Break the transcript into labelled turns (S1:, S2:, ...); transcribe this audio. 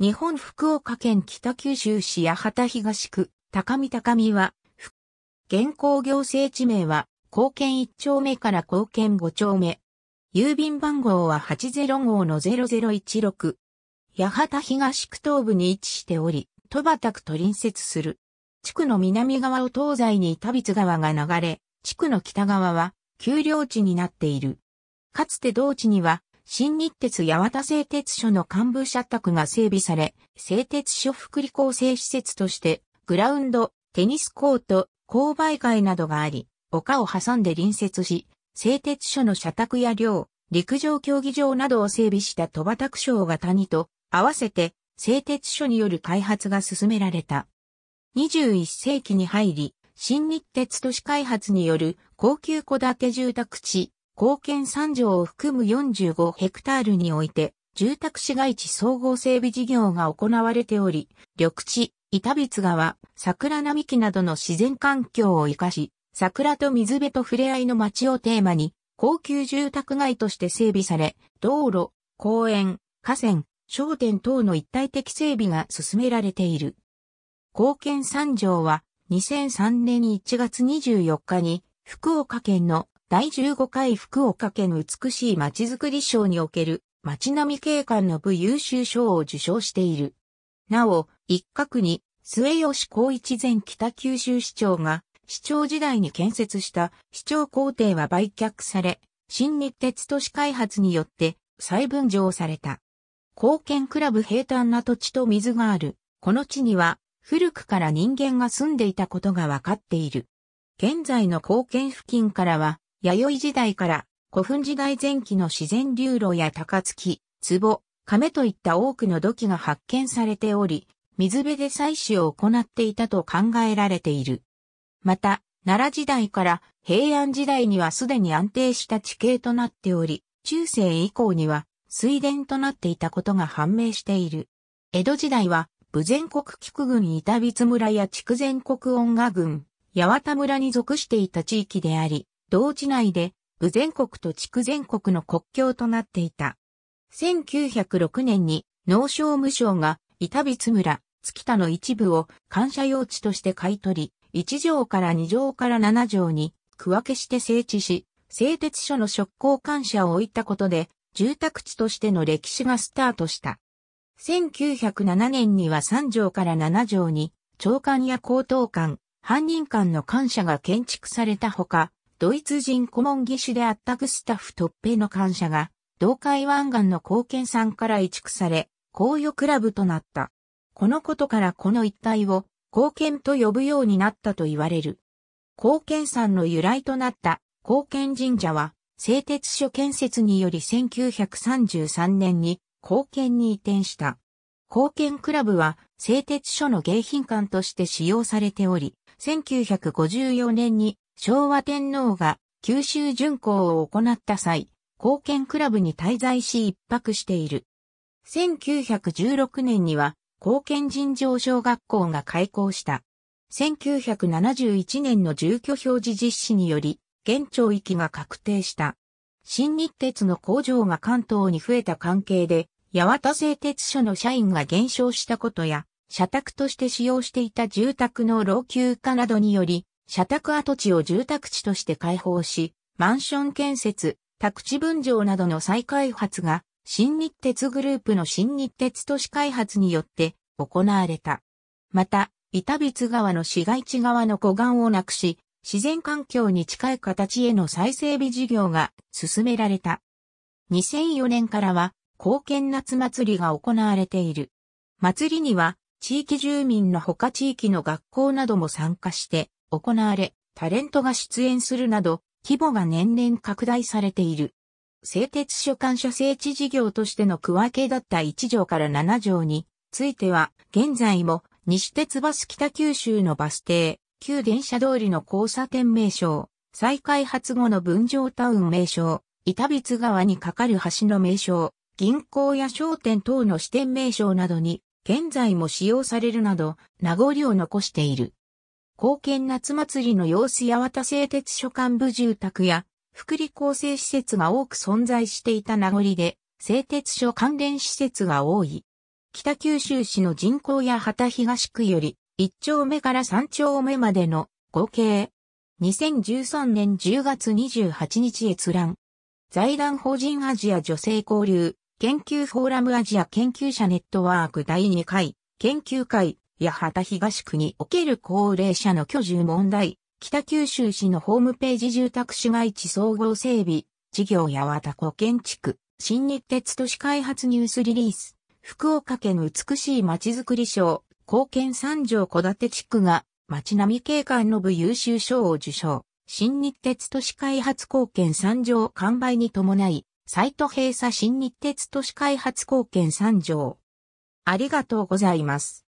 S1: 日本福岡県北九州市八幡東区、高見高見は、現行行政地名は、高見1丁目から高見5丁目。郵便番号は80 5の0016。八幡東区東部に位置しており、戸畑区と隣接する。地区の南側を東西に田筆川が流れ、地区の北側は丘陵地になっている。かつて同地には新日鉄八幡製鉄所の幹部社宅が整備され、製鉄所福利厚生施設として、グラウンド、テニスコート、購買会などがあり、丘を挟んで隣接し、製鉄所の社宅や寮、陸上競技場などを整備した戸畑省が谷と合わせて製鉄所による開発が進められた。21世紀に入り、新日鉄都市開発による高級戸建て住宅地、貢献3条を含む45ヘクタールにおいて、住宅市街地総合整備事業が行われており、緑地、板筆川、桜並木などの自然環境を活かし、桜と水辺と触れ合いの街をテーマに、高級住宅街として整備され、道路、公園、河川、商店等の一体的整備が進められている。貢献三条は2003年1月24日に福岡県の第15回福岡県美しい街づくり賞における街並み景観の部優秀賞を受賞している。なお、一角に末吉光一前北九州市長が市長時代に建設した市長公邸は売却され、新日鉄都市開発によって再分譲された。貢献クラブ平坦な土地と水がある。この地には古くから人間が住んでいたことがわかっている。現在の貢献付近からは弥生時代から古墳時代前期の自然流路や高槻、壺、亀といった多くの土器が発見されており、水辺で採取を行っていたと考えられている。また、奈良時代から平安時代にはすでに安定した地形となっており、中世以降には水田となっていたことが判明している。江戸時代は、武前国菊郡板光村や筑前国音賀郡、八幡村に属していた地域であり、同地内で、部全国と地区全国の国境となっていた。1906年に農商務省が板筆村、月田の一部を感謝用地として買い取り、1条から2条から7条に区分けして整地し、製鉄所の職工感謝を置いたことで、住宅地としての歴史がスタートした。1907年には3条から7条に、長官や高等官、犯人官の感謝が建築されたほか、ドイツ人顧問技師であったグスタフ・トッペの感謝が、同海湾岸の貢献山から移築され、公与クラブとなった。このことからこの一帯を、貢献と呼ぶようになったと言われる。貢献山の由来となった貢献神社は、製鉄所建設により1933年に貢献に移転した。貢献クラブは製鉄所の迎賓館として使用されており、1954年に昭和天皇が九州巡行を行った際、貢献クラブに滞在し一泊している。1916年には、貢献尋常小学校が開校した。1971年の住居表示実施により、現庁域が確定した。新日鉄の工場が関東に増えた関係で、八幡製鉄所の社員が減少したことや、社宅として使用していた住宅の老朽化などにより、社宅跡地を住宅地として開放し、マンション建設、宅地分譲などの再開発が、新日鉄グループの新日鉄都市開発によって行われた。また、板筆川の市街地側の湖岸をなくし、自然環境に近い形への再整備事業が進められた。2004年からは、貢献夏祭りが行われている。祭りには、地域住民の他地域の学校なども参加して、行われ、タレントが出演するなど、規模が年々拡大されている。製鉄所管社整地事業としての区分けだった1条から7条については、現在も西鉄バス北九州のバス停、旧電車通りの交差点名称、再開発後の分譲タウン名称、板筆川に架かる橋の名称、銀行や商店等の支店名称などに、現在も使用されるなど、名残を残している。貢献夏祭りの様子や渡製鉄所幹部住宅や、福利厚生施設が多く存在していた名残で、製鉄所関連施設が多い。北九州市の人口や旗東区より、1丁目から3丁目までの合計。2013年10月28日閲覧。財団法人アジア女性交流研究フォーラムアジア研究者ネットワーク第2回研究会八幡東区における高齢者の居住問題、北九州市のホームページ住宅市街地総合整備、事業八幡古建築、新日鉄都市開発ニュースリリース、福岡県美しい街づくり賞、貢献三条小立地区が、街並み景観の部優秀賞を受賞。新日鉄都市開発貢献三条完売に伴い、サイト閉鎖新日鉄都市開発貢献三条。ありがとうございます。